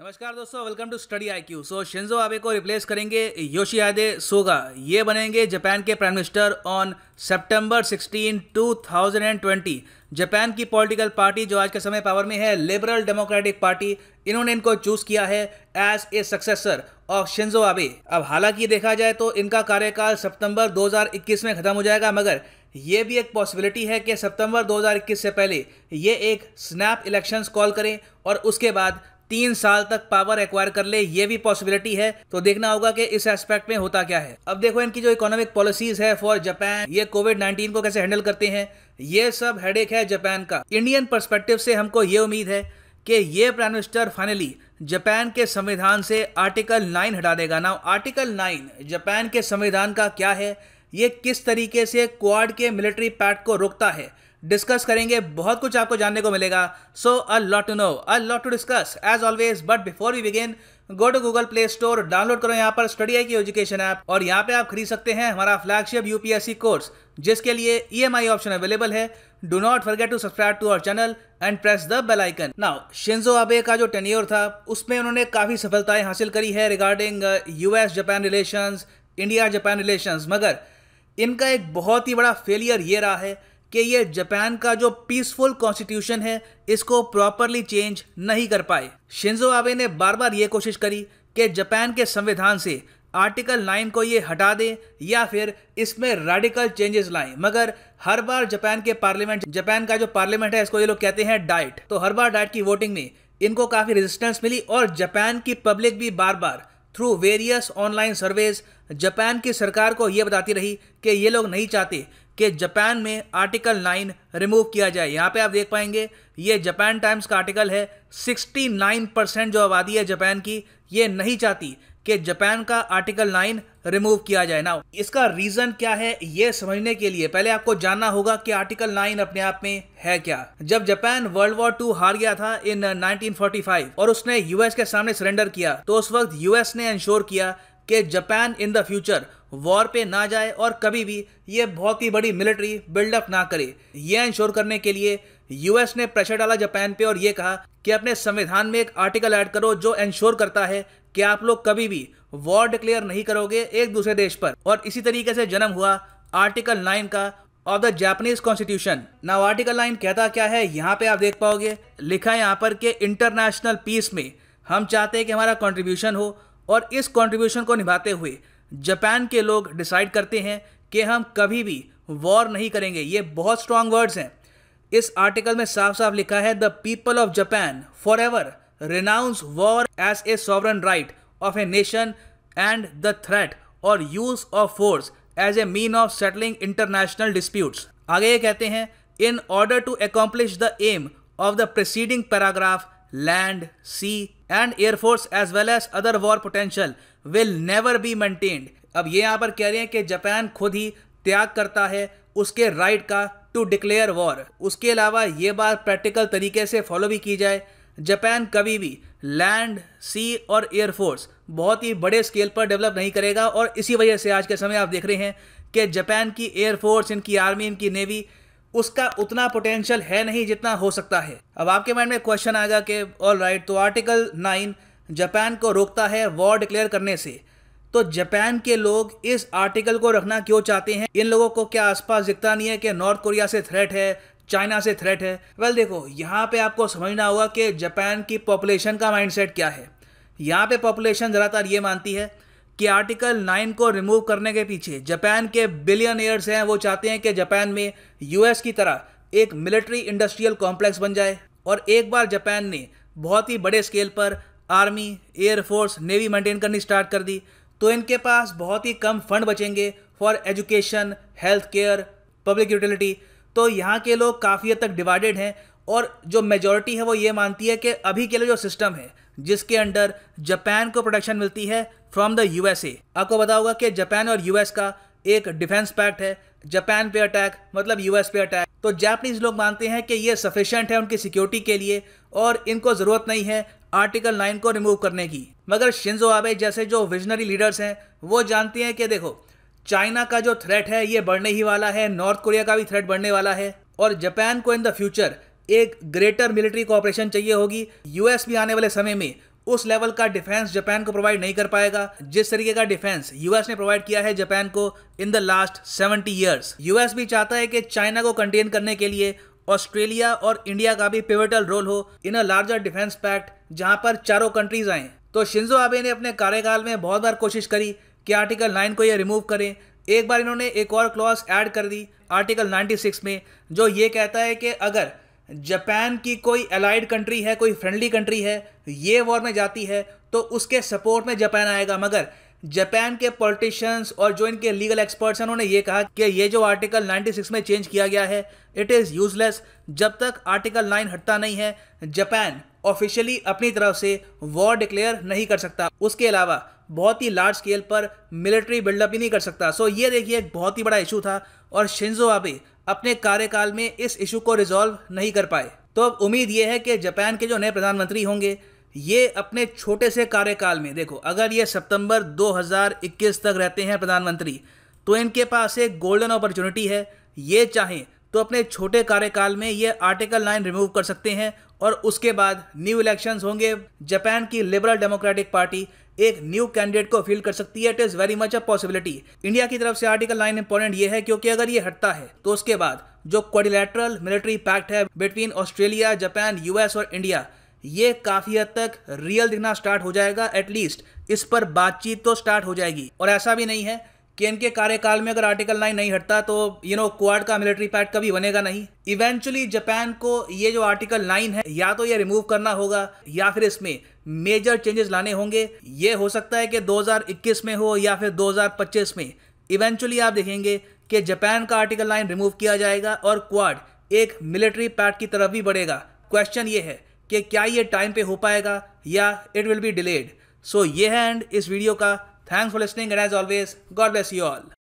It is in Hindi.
नमस्कार दोस्तों welcome to study I Q so Shinzo Abe को रिप्लेस करेंगे योशियादे सोगा ये बनेंगे जापान के prime minister on September 16 2020 Japan की पॉलिटिकल पार्टी जो आज के समय पावर में है लिबरल डेमोक्रेटिक पार्टी इन्होंने इनको चूज किया है as a successor of Shinzo Abe अब हालांकि देखा जाए तो इनका कार्यकाल सितंबर 2021 में खत्म हो जाएगा मगर ये भी एक पॉसिबिलिटी है कि सितंबर 2021 से पहले ये एक स्नैप इलेक्शंस कॉल करें और उसके बाद तीन साल तक पावर एक्वायर कर ले ये भी पॉसिबिलिटी है तो देखना होगा कि इस एस्पेक्ट में होता क्या है अब देखो इनकी जो इकोनॉमिक पॉलिसीज है फॉर जापान ये कोविड 19 को कैसे हैंडल करते हैं ये सब हेडेक है जापान का इंडियन परस्पेक्टिव से हमको ये उम्मीद है कि ये प्राइम मिनिस्टर फाइनली जापान के संविधान से आर्टिकल नाइन हटा देगा ना आर्टिकल नाइन जापान के संविधान का क्या है ये किस तरीके से क्वाड के मिलिट्री पैक्ट को रोकता है डिस्कस करेंगे बहुत कुछ आपको जानने को मिलेगा so a lot to know a lot to discuss as always but before we begin go to Google Play Store download करो यहाँ पर स्टडी आई की एजुकेशन ऐप और यहाँ पे आप खरीद सकते हैं हमारा फ्लैगशिप यूपीएससी कोर्स जिसके लिए ई ऑप्शन अवेलेबल है do not forget to subscribe to our channel and press the bell icon now Shinzo Abe का जो टेन्योर था उसमें उन्होंने काफ़ी सफलताएं हासिल करी है regarding US Japan relations India Japan relations मगर इनका एक बहुत ही बड़ा फेलियर ये रहा है कि ये जापान का जो पीसफुल कॉन्स्टिट्यूशन है इसको प्रॉपरली चेंज नहीं कर पाए शिंजो आबे ने बार बार ये कोशिश करी कि जापान के संविधान से आर्टिकल नाइन को ये हटा दें या फिर इसमें रेडिकल चेंजेस लाएं मगर हर बार जापान के पार्लियामेंट जापान का जो पार्लियामेंट है इसको ये लोग कहते हैं डाइट तो हर बार डाइट की वोटिंग में इनको काफ़ी रेजिस्टेंस मिली और जापान की पब्लिक भी बार बार through various online surveys Japan की सरकार को ये बताती रही कि ये लोग नहीं चाहते कि जापान में आर्टिकल नाइन रिमूव किया जाए यहाँ पे आप देख पाएंगे ये जापान टाइम्स का आर्टिकल है 69 परसेंट जो आबादी है जापान की ये नहीं चाहती कि जापान का आर्टिकल नाइन रिमूव किया जाए ना इसका रीज़न क्या है ये समझने के लिए पहले आपको जानना होगा कि आर्टिकल नाइन अपने आप में है क्या जब Japan world war to her गया था इन 1945 और उसने यूएस के सामने सरेंडर किया तो उस वक्त यूएस ने इंश्योर किया कि Japan in the future war पे ना जाए और कभी भी ये बहुत ही बड़ी मिलिट्री बिल्डअप ना करे ये इंश्योर करने के लिए यूएस ने प्रेशर डाला जापान पे और ये कहा कि अपने संविधान में एक आर्टिकल ऐड करो जो इंश्योर करता है कि आप लोग कभी भी वॉर डिक्लेयर नहीं करोगे एक दूसरे देश पर और इसी तरीके से जन्म हुआ आर्टिकल नाइन का of the Japanese constitution now article nine कहता क्या है यहाँ पे आप देख पाओगे लिखा है यहाँ पर कि इंटरनेशनल पीस में हम चाहते हैं कि हमारा कॉन्ट्रीब्यूशन हो और इस कॉन्ट्रीब्यूशन को निभाते हुए जापान के लोग डिसाइड करते हैं कि हम कभी भी वॉर नहीं करेंगे ये बहुत स्ट्रांग वर्ड्स हैं इस आर्टिकल में साफ साफ लिखा है the people of Japan forever renounce war as a sovereign right of a nation and the threat or use of force as a mean of settling international disputes आगे ये कहते हैं in order to accomplish the aim of the preceding paragraph land sea and air force as well as other war potential will never be maintained अब ये यहाँ पर कह रहे हैं कि जापान खुद ही त्याग करता है उसके राइट का टू डिक्लेयर वॉर उसके अलावा ये बात प्रैक्टिकल तरीके से फॉलो भी की जाए जापान कभी भी लैंड सी और एयरफोर्स बहुत ही बड़े स्केल पर डेवलप नहीं करेगा और इसी वजह से आज के समय आप देख रहे हैं कि जापान की एयरफोर्स इनकी आर्मी इनकी नेवी उसका उतना पोटेंशियल है नहीं जितना हो सकता है अब आपके माइंड में क्वेश्चन आएगा कि ऑल राइट तो आर्टिकल नाइन जापान को रोकता है वॉर डिक्लेयर करने से तो जापान के लोग इस आर्टिकल को रखना क्यों चाहते हैं इन लोगों को क्या आसपास दिखता नहीं है कि नॉर्थ कोरिया से थ्रेट है चाइना से थ्रेट है वेल देखो यहाँ पे आपको समझना होगा कि जापान की पॉपुलेशन का माइंडसेट क्या है यहाँ पे पॉपुलेशन ज़्यादातर ये मानती है कि आर्टिकल नाइन को रिमूव करने के पीछे जापान के बिलियन ईयर्स हैं वो चाहते हैं कि जापान में यूएस की तरह एक मिलिट्री इंडस्ट्रियल कॉम्प्लेक्स बन जाए और एक बार जापान ने बहुत ही बड़े स्केल पर आर्मी एयरफोर्स नेवी मेंटेन करनी स्टार्ट कर दी तो इनके पास बहुत ही कम फंड बचेंगे for education health care public utility तो यहाँ के लोग काफ़ी हद तक डिवाइडेड हैं और जो मेजोरिटी है वो ये मानती है कि अभी के लिए जो सिस्टम है जिसके अंडर जापान को प्रोटेक्शन मिलती है फ्रॉम द यू आपको बता होगा कि जापान और यूएस का एक डिफेंस पैक्ट है जापान पे अटैक मतलब यूएस पे अटैक तो जापनीज लोग मानते हैं कि ये सफिशेंट है उनकी सिक्योरिटी के लिए और इनको ज़रूरत नहीं है आर्टिकल 9 को रिमूव करने की मगर शिंजो आबे जैसे जो विजनरी लीडर्स हैं वो जानते हैं कि देखो चाइना का जो थ्रेट है ये बढ़ने ही वाला है नॉर्थ कोरिया का भी थ्रेट बढ़ने वाला है और जापान को इन द फ्यूचर एक ग्रेटर मिलिट्री कोऑपरेशन चाहिए होगी यूएस भी आने वाले समय में उस लेवल का डिफेंस जापान को प्रोवाइड नहीं कर पाएगा जिस तरीके का डिफेंस यूएस ने प्रोवाइड किया है जापान को in the last seventy years US भी चाहता है कि चाइना को कंटेन करने के लिए ऑस्ट्रेलिया और इंडिया का भी पिवटल रोल हो in a larger defence pact जहां पर चारों कंट्रीज आए तो शिंजो आबे ने अपने कार्यकाल में बहुत बार कोशिश करी कि आर्टिकल नाइन को ये रिमूव करें एक बार इन्होंने एक और क्लॉज ऐड कर दी आर्टिकल 96 में जो ये कहता है कि अगर जापान की कोई अलाइड कंट्री है कोई फ्रेंडली कंट्री है ये वॉर में जाती है तो उसके सपोर्ट में जापान आएगा मगर जापान के पॉलिटिशियंस और जो इनके लीगल एक्सपर्ट्स हैं उन्होंने ये कहा कि ये जो आर्टिकल 96 में चेंज किया गया है इट इज़ यूजलेस जब तक आर्टिकल 9 हटता नहीं है जापान ऑफिशियली अपनी तरफ से वॉर डिक्लेयर नहीं कर सकता उसके अलावा बहुत ही लार्ज स्केल पर मिलिट्री बिल्डअप ही नहीं कर सकता सो ये देखिए एक बहुत ही बड़ा इशू था और शिंजो आबे अपने कार्यकाल में इस इशू को रिजॉल्व नहीं कर पाए तो अब उम्मीद ये है कि जापान के जो नए प्रधानमंत्री होंगे ये अपने छोटे से कार्यकाल में देखो अगर ये सितंबर 2021 तक रहते हैं प्रधानमंत्री तो इनके पास एक गोल्डन अपॉर्चुनिटी है ये चाहें तो अपने छोटे कार्यकाल में ये आर्टिकल नाइन रिमूव कर सकते हैं और उसके बाद न्यू इलेक्शंस होंगे जापान की लिबरल डेमोक्रेटिक पार्टी एक न्यू कैंडिडेट को फील कर सकती है it is very much a possibility India की तरफ से आर्टिकल नाइन इंपॉर्टेंट ये है क्योंकि अगर ये हटता है तो उसके बाद जो क्वारिलेटरल मिलिट्री पैक्ट है बिटवीन ऑस्ट्रेलिया जापान यूएस और इंडिया ये काफ़ी हद तक रियल दिखना स्टार्ट हो जाएगा एटलीस्ट इस पर बातचीत तो स्टार्ट हो जाएगी और ऐसा भी नहीं है कि इनके कार्यकाल में अगर आर्टिकल नाइन नहीं हटता तो यू नो क्वाड का मिलिट्री पैक्ट कभी बनेगा नहीं इवेंचुअली जापान को ये जो आर्टिकल नाइन है या तो ये रिमूव करना होगा या फिर इसमें मेजर चेंजेस लाने होंगे ये हो सकता है कि 2021 में हो या फिर 2025 में इवेंचुअली आप देखेंगे कि जापान का आर्टिकल नाइन रिमूव किया जाएगा और क्वाड एक मिलिट्री पैट की तरफ भी बढ़ेगा क्वेश्चन ये है कि क्या ये टाइम पे हो पाएगा या it will be delayed so ये है एंड इस वीडियो का thanks for listening and as always God bless you all